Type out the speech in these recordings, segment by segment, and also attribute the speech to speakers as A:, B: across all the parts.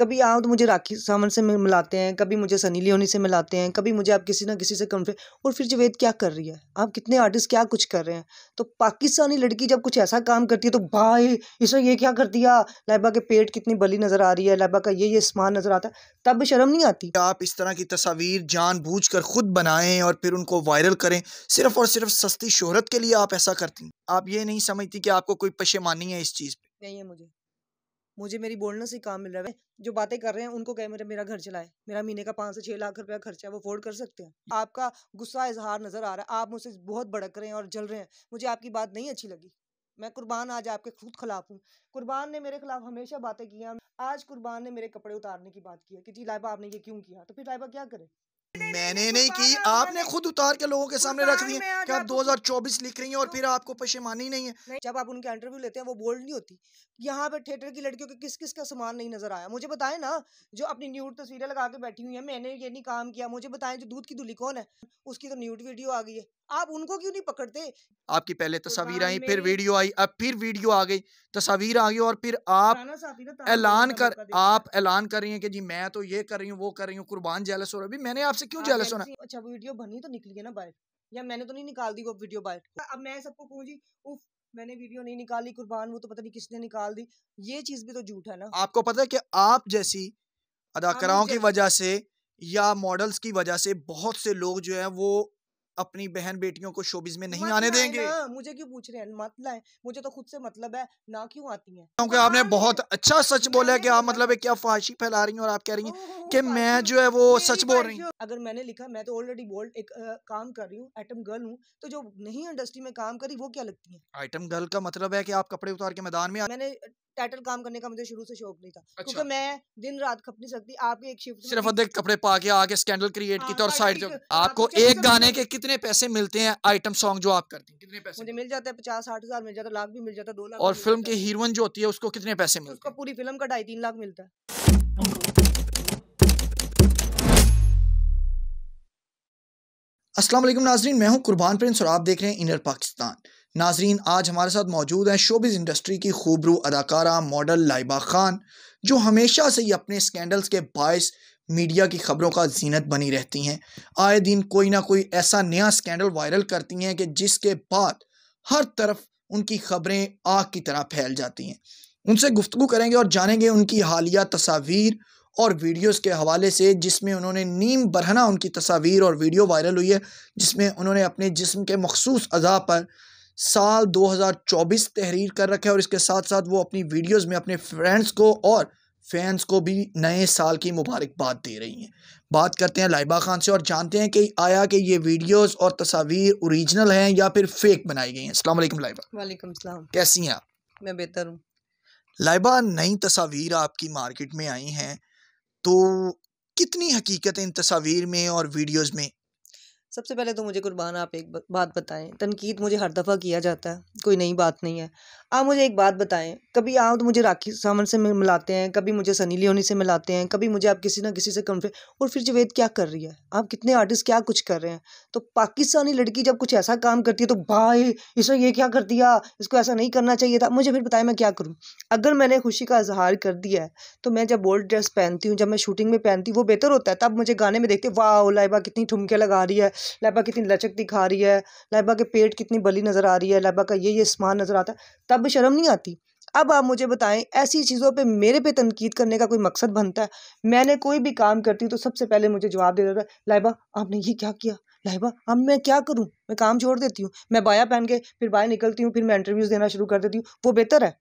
A: कभी आओ तो मुझे राखी सावंत से मिलाते हैं कभी मुझे सनी लियोनी से मिलाते हैं कभी मुझे आप किसी ना किसी से कन्फ्रेंस और फिर जवेद क्या कर रही है आप कितने आर्टिस्ट क्या कुछ कर रहे हैं तो पाकिस्तानी लड़की जब कुछ ऐसा काम करती है तो भाई इसने ये क्या कर दिया लाइबा के पेट कितनी बली नज़र आ रही है लाइबा का ये ये सामान नज़र आता है तब शर्म नहीं आती आप
B: इस तरह की तस्वीर जान कर खुद बनाएं और फिर उनको वायरल करें सिर्फ और सिर्फ सस्ती शोहरत के लिए आप ऐसा करती आप ये नहीं समझती कि आपको कोई पशेमानी है इस चीज़
A: पर नहीं है मुझे मुझे मेरी बोलने से काम मिल रहा है जो बातें कर रहे हैं उनको कहे मेरा मेरा घर चलाए मेरा महीने का पाँच से छः लाख रुपया खर्चा है वो अफोर्ड कर सकते हैं आपका गुस्सा इजहार नज़र आ रहा है आप मुझसे बहुत भड़क रहे हैं और जल रहे हैं मुझे आपकी बात नहीं अच्छी लगी मैं कुर्बान आज आपके खुद खिलाफ हूँ कुर्बान ने मेरे खिलाफ हमेशा बातें की हैं आज कुर्बान ने मेरे कपड़े उतारने की बात की है कि जी लाइबा आपने ये क्यों किया तो फिर लाइबा क्या करे
B: मैंने नहीं की आपने
A: खुद उतार के लोगों के सामने रख दिए कि आप 2024 लिख रही हैं और फिर आपको पशेमानी नहीं है जब आप उनका इंटरव्यू लेते हैं वो बोल्ड नहीं होती यहाँ पे थिएटर की लड़कियों के किस किस का सामान नहीं नजर आया मुझे बताएं ना जो अपनी न्यूट तस्वीरें लगा के बैठी हुई है मैंने ये नहीं काम किया मुझे बताए जो दूध की दुली कौन है उसकी तो न्यूट वीडियो आ गई है आप उनको क्यों नहीं पकड़ते
B: आपकी पहले तस्वीर आई फिर वीडियो आई अब फिर वीडियो आ गई तस्वीर आ गई और फिर
A: आप ऐलान कर
B: आप ऐलान कर रही हैं कि जी मैं तो ये कर रही हूँ वो कर रही हूँ कुर्बान जैलस और अभी मैंने आपसे से क्यों जेलस हाँ, होना
A: अच्छा वीडियो बनी तो निकली है ना बाहर या मैंने तो नहीं निकाल दी वो वीडियो बाहर अब मैं सबको कहूँ जी उफ मैंने वीडियो नहीं निकाली कुर्बान वो तो पता नहीं किसने निकाल दी ये चीज भी तो झूठ है ना
B: आपको पता है कि आप जैसी हाँ, अदाकाराओं की वजह से या मॉडल्स की वजह से बहुत से लोग जो है वो अपनी बहन बेटियों को शोबिज में नहीं आने देंगे
A: मुझे क्यों पूछ रहे हैं मतलब है मुझे तो खुद से मतलब है ना क्यों आती है
B: क्योंकि आपने बहुत अच्छा सच बोला है कि आप मतलब, मतलब है क्या फाशी फैला रही हैं और आप कह रही हैं कि मैं जो है वो सच बोल रही हूँ
A: अगर मैंने लिखा मैं तो ऑलरेडी बोल्ड एक काम कर रही हूँ आइटम गर्ल हूँ तो जो नहीं इंडस्ट्री में काम करी वो क्या लगती
B: है आइटम गर्ल का मतलब है की आप कपड़े उतार के मैदान में
A: मैंने टाइटल काम करने का मुझे शुरू से शौक नहीं था अच्छा। क्योंकि मैं दिन रात खप नहीं सकती आपकी एक शिफ्ट सिर्फ अधिक
B: कपड़े पा के आके स्कैंडल क्रिएट हाँ, की और साइड हाँ, आपको, आपको तो एक गाने के कितने पैसे मिलते हैं आइटम सॉन्ग जो आप करती हैं
A: कितने पैसे मुझे मिल जाते हैं पचास साठ हजार मिल जाता लाख भी मिल जाता दो लाख और फिल्म
B: की हीरोइन जो होती है उसको कितने पैसे मिलते
A: हैं पूरी फिल्म का ढाई तीन लाख मिलता है
B: असलम नाजरीन मैं हूं कुर्बान प्रिंस और आप देख रहे हैं इनर पाकिस्तान नाजरीन आज हमारे साथ मौजूद हैं शोबिज़ इंडस्ट्री की खूबरू अदाकारा मॉडल लाइबा खान जो हमेशा से ही अपने स्कैंडल्स के बायस मीडिया की खबरों का जीनत बनी रहती हैं आए दिन कोई ना कोई ऐसा नया स्कैंडल वायरल करती हैं कि जिसके बाद हर तरफ उनकी खबरें आग की तरह फैल जाती हैं उनसे गुफ्तु करेंगे और जानेंगे उनकी हालिया तस्वीर और वीडियोस के हवाले से जिसमें उन्होंने नीम बरहना उनकी तस्वीर और वीडियो वायरल हुई है जिसमें उन्होंने अपने जिस्म के मखसूस अज़ा पर साल 2024 तहरीर कर रखे और इसके साथ साथ वो अपनी वीडियोस में अपने फ्रेंड्स को और फैंस को भी नए साल की मुबारकबाद दे रही हैं बात करते हैं लाइबा खान से और जानते हैं कि आया कि ये वीडियोस और तस्वीर ओरिजिनल हैं या फिर फेक बनाई गई हैं असल लाइबा
A: वालेकुम सलाम कैसी हैं आप मैं बेहतर हूँ
B: लाइबा नई तस्वीर आपकी मार्केट में आई हैं तो कितनी हकीकत इन तस्वीर में और वीडियोज में
A: सबसे पहले तो मुझे कुर्बान आप एक बात बताएं तनकीद मुझे हर दफ़ा किया जाता है कोई नई बात नहीं है आप मुझे एक बात बताएं कभी आप तो मुझे राखी सामन से मिलाते हैं कभी मुझे सनी लियोनी से मिलाते हैं कभी मुझे आप किसी ना किसी से कन्फ्रे और फिर जवेद क्या कर रही है आप कितने आर्टिस्ट क्या कुछ कर रहे हैं तो पाकिस्तानी लड़की जब कुछ ऐसा काम करती है तो भाई इसने ये क्या कर दिया इसको ऐसा नहीं करना चाहिए था मुझे फिर बताएं मैं क्या करूँ अगर मैंने खुशी का इजहार कर दिया है तो मैं जब बोल्ड ड्रेस पहनती हूँ जब मैं शूटिंग में पहनती हूँ वो बेहतर होता है तब मुझे गाने में देखते वाह लाइबा कितनी ठुमके लगा रही है लाइबा कितनी लचक दिखा रही है लाइबा के पेट कितनी बली नज़र आ रही है लाइबा का ये ये सामान नज़र आता है तब शर्म नहीं आती अब आप मुझे बताएं ऐसी चीज़ों पे मेरे पे तनकीद करने का कोई मकसद बनता है मैंने कोई भी काम करती हूँ तो सबसे पहले मुझे जवाब दे देता है लाइबा आपने ये क्या किया लाइबा अब मैं क्या करूँ मैं काम छोड़ देती हूँ मैं बाया पहन के फिर बाया निकलती हूँ फिर मैं इंटरव्यूज़ देना शुरू कर देती हूँ वो बेहतर है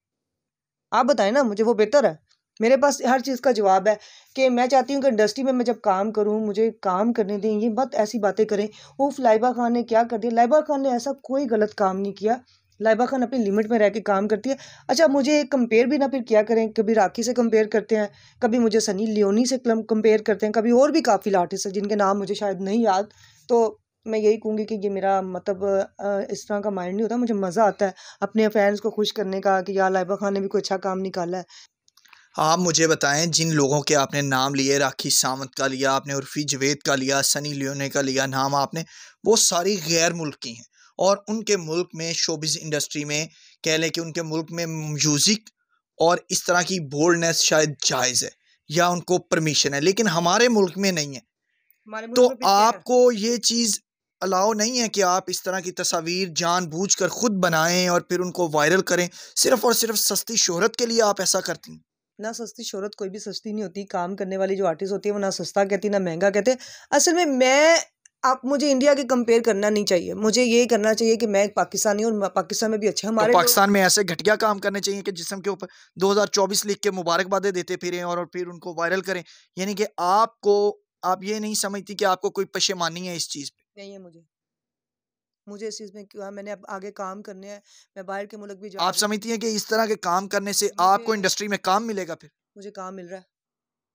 A: आप बताएं ना मुझे वो बेहतर है मेरे पास हर चीज़ का जवाब है कि मैं चाहती हूँ कि इंडस्ट्री में मैं जब काम करूँ मुझे काम करने दें ये बहुत ऐसी बातें करें उफ लाइबा खान ने क्या कर दिया लाइबा खान ने ऐसा कोई गलत काम नहीं किया लाइबा खान अपनी लिमिट में रह के काम करती है अच्छा मुझे कंपेयर भी ना फिर क्या करें कभी राखी से कंपेयर करते हैं कभी मुझे सनी लियोनी से कंपेयर करते हैं कभी और भी काफ़ी आर्टिस्ट हैं जिनके नाम मुझे शायद नहीं याद तो मैं यही कहूँगी कि ये मेरा मतलब इस तरह का माइंड नहीं होता मुझे मज़ा आता है अपने फैंस को खुश करने का कि यार लाइबा खान ने भी कोई अच्छा काम निकाला है
B: आप मुझे बताएं जिन लोगों के आपने नाम लिए राखी सावंत का लिया आपने उर्फी जवेद का लिया सनी लियोने का लिया नाम आपने वो सारी गैर मुल्की हैं और उनके मुल्क में शोबिज़ इंडस्ट्री में कह लें कि उनके मुल्क में म्यूज़िक और इस तरह की बोल्डनेस शायद जायज़ है या उनको परमिशन है लेकिन हमारे मुल्क में नहीं है तो आपको ये चीज़ अलाउ नहीं है कि आप इस तरह की तस्वीर जानबूझकर खुद बनाएं और फिर उनको वायरल करें सिर्फ़ और सिर्फ सस्ती शोहरत के लिए आप ऐसा करती हैं
A: ना सस्ती शहरत कोई भी सस्ती नहीं होती काम करने वाली जो आर्टिस्ट होती है वो ना सस्ता कहती ना महंगा कहते असल में मैं आप मुझे इंडिया के कंपेयर करना नहीं चाहिए मुझे ये करना चाहिए कि मैं एक पाकिस्तानी और पाकिस्तान में भी अच्छा हमारे तो पाकिस्तान
B: में ऐसे घटिया काम करने चाहिए कि जिसम के ऊपर 2024 लिख के मुबारकबादें देते फिरें और फिर उनको वायरल करें यानी कि आपको आप ये नहीं समझती कि आपको कोई पशेमानी है इस चीज़
A: पे नहीं है मुझे मुझे इस चीज़ में क्यों हाँ, मैंने अब आगे काम करने हैं मैं बाहर के मुल्क भी जा आप
B: समझती हैं कि इस तरह के काम करने से आपको इंडस्ट्री में काम मिलेगा फिर
A: मुझे काम मिल रहा है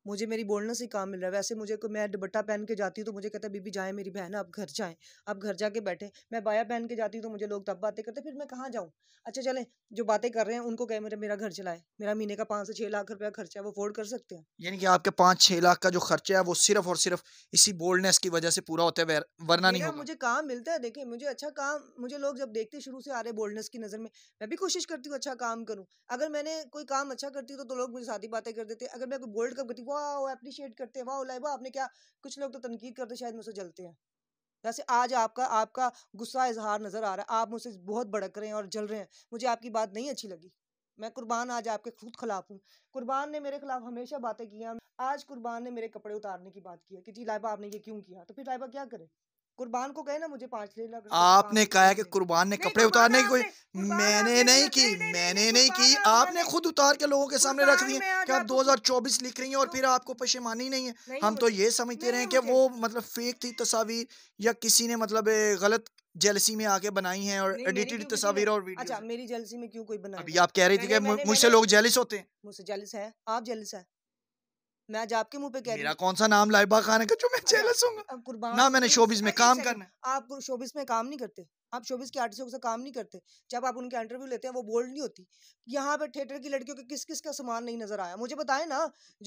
A: मुझे मेरी बोलने से काम मिल रहा है वैसे मुझे को मैं दुबट्टा पहन के जाती हूँ तो मुझे कहता है बीबी जाए मेरी बहन आप घर जाए आप घर जाके बैठे मैं बाया पहन के जाती हूँ तो मुझे लोग तब बातें करते फिर मैं कहाँ जाऊँ अच्छा चले जो बातें कर रहे हैं उनको कहे मेरे मेरा घर चलाए मेरा महीने का पाँच से छह लाख रुपया खर्चा है वो अफोर्ड कर सकते हैं
B: यानी कि आपके पाँच छह लाख का जो खर्चा है वो सिर्फ और सिर्फ इसी बोल्डनेस की वजह से पूरा होता है वरना नहीं
A: मुझे काम मिलता है देखिए मुझे अच्छा काम मुझे लोग जब देखते शुरू से आ रहे बोल्डनेस की नज़र में मैं भी कोशिश करती हूँ अच्छा काम करूँ अगर मैंने कोई काम अच्छा करती हूँ तो, तो लोग मुझे साथ बातें कर देते अगर मैं कोई बोल्ड कब करती वाह अप्रिशिएट करते हैं वाह लाइबा आपने क्या कुछ लोग तो तनकीद करते शायद मुझसे जलते हैं जैसे आज आपका आपका गुस्सा इजहार नज़र आ रहा है आप मुझसे बहुत भड़क रहे हैं और जल रहे हैं मुझे आपकी बात नहीं अच्छी लगी मैं कुर्बान आज आपके खुद खिलाफ हूँ कुर्बान ने मेरे खिलाफ हमेशा बातें की हैं आज कुर्बान ने मेरे कपड़े उतारने की बात की है कि जी लाइबा आपने ये क्यों किया तो फिर लाइबा क्या करे कुर्बान को कहे ना मुझे पाँच लाख आपने
B: कहा कि कुर्बान ने कपड़े उतारने की कोई मैंने नहीं की मैंने नहीं की आपने खुद उतार के लोगों के सामने रख दिए कि आप 2024 लिख रही हैं और फिर आपको
A: पशेमानी नहीं है हम तो ये समझते रहे कि
B: वो मतलब फेक थी तस्वीर या किसी ने मतलब गलत जेलसी में आके बनाई है और एडिटेड तस्वीर और वीडियो अच्छा
A: मेरी जेलसी में क्यों कोई बना अभी आप कह रही थी कि मुझसे लोग जेलिस होते हैं मुझसे जेलिस है आप जेलिस है मैं आज आपके मुंह पे कह रही मेरा
B: कौन सा नाम लाइबा खान है जो मैं
A: जेलस हूंगा ना तो मैंने शोबिस में काम करना आप शोबिस में काम नहीं करते आप चौबीस के आर्टिस्टों के साथ काम नहीं करते जब आप उनके इंटरव्यू लेते हैं वो बोल्ड नहीं होती यहाँ पर थिएटर की लड़कियों के किस किस का सामान नहीं नजर आया मुझे बताएं ना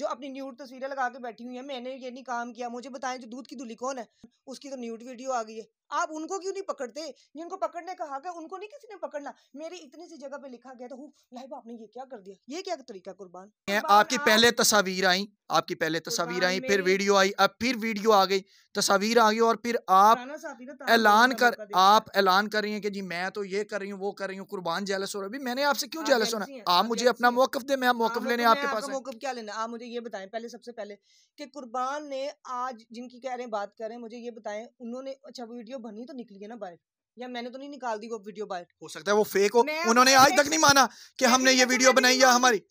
A: जो अपनी न्यूट तस्वीरें लगा के बैठी हुई है मैंने ये नहीं काम किया मुझे बताएं जो दूध की दुली कौन है उसकी तो न्यूट वीडियो आ गई है आप उनको क्यों नहीं पकड़ते जिनको पकड़ने का हक है उनको नहीं किसी ने पकड़ना मेरी इतनी सी जगह पे लिखा गया था तो, लाइफ आपने ये क्या कर दिया ये क्या तरीका कुर्बान आपकी पहले
B: तस्वीर आई आपकी पहले तस्वीर आई फिर वीडियो आई अब फिर वीडियो आ गई तस्वीर आ गई और फिर
A: आप ऐलान
B: कर आप ऐलान कर रही हैं कि जी मैं तो ये कर रही हूँ वो कर रही हूँ कुर्बान जेलस हो रहा है मैंने आपसे क्यों जेलस हाँ, होना आप हाँ, मुझे अपना मौकफ दे मैं मौकफ हाँ, लेने तो आपके पास
A: मौकफ क्या लेना आप मुझे ये बताए पहले सबसे पहले कि कुर्बान ने आज जिनकी कह रहे हैं बात कर रहे हैं मुझे ये बताए उन्होंने अच्छा वीडियो बनी तो निकली है ना बाहर या मैंने तो नहीं निकाल दी वो वीडियो बाहर हो सकता है वो फेक हो उन्होंने आज तक नहीं माना
B: कि हमने ये अच्छा, वीडियो बनाई या हमारी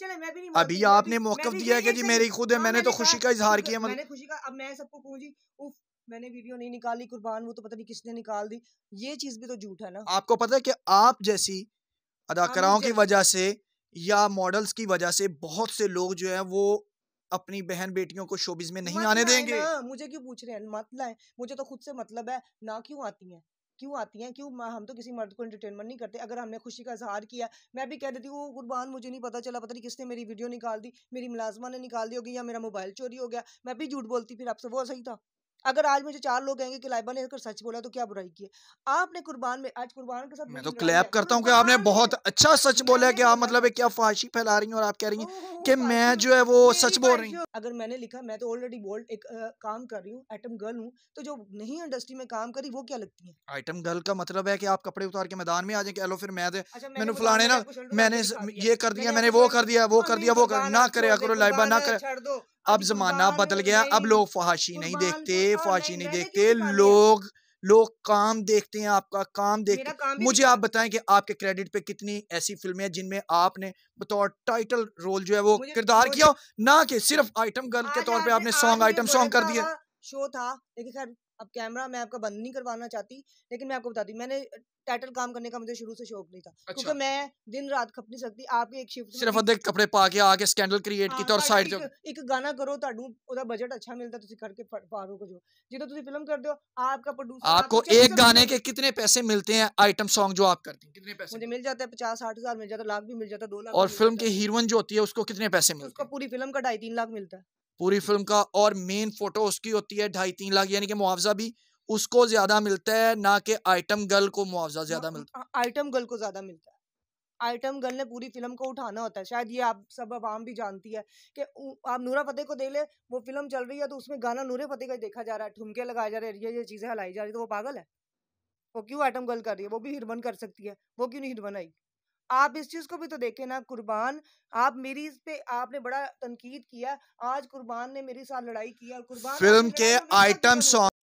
A: अभी आपने मौकफ दिया है कि जी मेरी खुद है मैंने तो खुशी का इजहार किया मैंने खुशी का अब मैं सबको कहूँ जी उफ मैंने वीडियो नहीं निकाली कुर्बान वो तो पता नहीं किसने निकाल दी ये चीज भी तो झूठ है ना
B: आपको पता है कि आप जैसी हाँ, अदाकाराओं की वजह से या मॉडल्स की वजह से बहुत से लोग जो है वो अपनी बहन बेटियों को शोबिज में नहीं आने देंगे
A: मुझे क्यों पूछ रहे हैं मतलब है मुझे तो खुद से मतलब है ना क्यों आती है क्यों आती हैं क्यों हम तो किसी मर्द को एंटरटेनमेंट नहीं करते अगर हमने खुशी का इजहार किया मैं भी कह देती हूँ वो कुर्बान मुझे नहीं पता चला पता नहीं किसने मेरी वीडियो निकाल दी मेरी मुलाजमा ने निकाल दी होगी या मेरा मोबाइल चोरी हो गया मैं भी झूठ बोलती फिर आपसे वो सही था अगर आज मुझे चार लोग कहेंगे कि लाइबा ने अगर सच बोला तो क्या बुराई की है आपने कुर्बान में आज कुर्बान के साथ मैं तो क्लैप
B: करता हूँ कि आपने बहुत अच्छा सच बोला कि आप मतलब एक क्या फाशी फैला रही हैं और आप कह रही हैं कि मैं जो है वो सच बोल रही हूँ
A: अगर मैंने लिखा मैं तो ऑलरेडी बोल्ड एक काम कर रही हूँ आइटम गर्ल हूँ तो जो नहीं इंडस्ट्री में काम करी वो क्या लगती
B: है आइटम गर्ल का मतलब है की आप कपड़े उतार के मैदान में आ जाए चलो फिर मैं अच्छा, मैंने फलाने ना मैंने ये कर दिया मैंने वो कर दिया वो हाँ, कर दिया वो ना करे करो लाइबा ना करे अब ज़माना बदल गया अब लोग फहाशी नहीं देखते तो फहाशी नहीं देखते लोग लोग काम देखते हैं आपका काम देखते काम मुझे आप बताएं कि आपके क्रेडिट पे कितनी ऐसी फिल्में हैं जिनमें आपने बतौर टाइटल रोल जो है वो किरदार किया ना कि सिर्फ आइटम गर्ल के तौर पे आपने सॉन्ग आइटम सॉन्ग कर दिया
A: शो था लेकिन अब कैमरा मैं आपका बंद नहीं करवाना चाहती लेकिन मैं आपको बताती मैंने टाइटल काम करने का मुझे शुरू से शौक नहीं था अच्छा। क्योंकि मैं दिन रात खप नहीं सकती आपके एक शिफ्ट सिर्फ अद्धे
B: कपड़े पा के आके स्कैंडल क्रिएट की हाँ, और साइड ਤੇ
A: ਇੱਕ ਗਾਣਾ ਕਰੋ ਤੁਹਾਨੂੰ ਉਹਦਾ ਬਜਟ ਅੱਛਾ ਮਿਲਦਾ ਤੁਸੀਂ ਕਰਕੇ ਪਾਰੋ जो ਜੋ ਜਦੋਂ ਤੁਸੀਂ ਫਿਲਮ ਕਰਦੇ ਹੋ ਆਪਕਾ आपको एक गाने के
B: कितने पैसे मिलते हैं आइटम सॉन्ग जो आप करते
A: हैं कितने पैसे मुझे मिल जाते हैं पचास साठ हजार मिल जाता लाख भी मिल जाता दो लाख और
B: फिल्म की हीरोइन जो होती है उसको कितने पैसे मिलते
A: हैं पूरी फिल्म का ढाई तीन लाख मिलता है
B: पूरी फिल्म का और मेन फोटो उसकी होती है ढाई तीन लाख यानी कि मुआवजा भी उसको ज्यादा मिलता है ना कि आइटम गर्ल को मुआवजा ज्यादा हाँ, मिलता
A: है आइटम गर्ल को ज्यादा मिलता है आइटम गर्ल ने पूरी फिल्म को उठाना होता है शायद ये आप सब आवाम भी जानती है कि आप नूरा फतेह को देख ले वो फिल्म चल रही है तो उसमें गाना नूरे फतेह का देखा जा रहा है ठुमके लगाए जा रहे हैं ये ये चीज़ें हलाई जा रही है तो वो पागल है वो क्यों आइटम गर्ल कर रही है वो भी हिरवन कर सकती है वो क्यों नहीं हिरवन आई आप इस चीज़ को भी तो देखें ना कुर्बान आप मेरी इस पे आपने बड़ा तनकीद किया आज कुर्बान ने मेरे साथ लड़ाई की और कुर्बान फिल्म के
B: आइटम सॉन्ग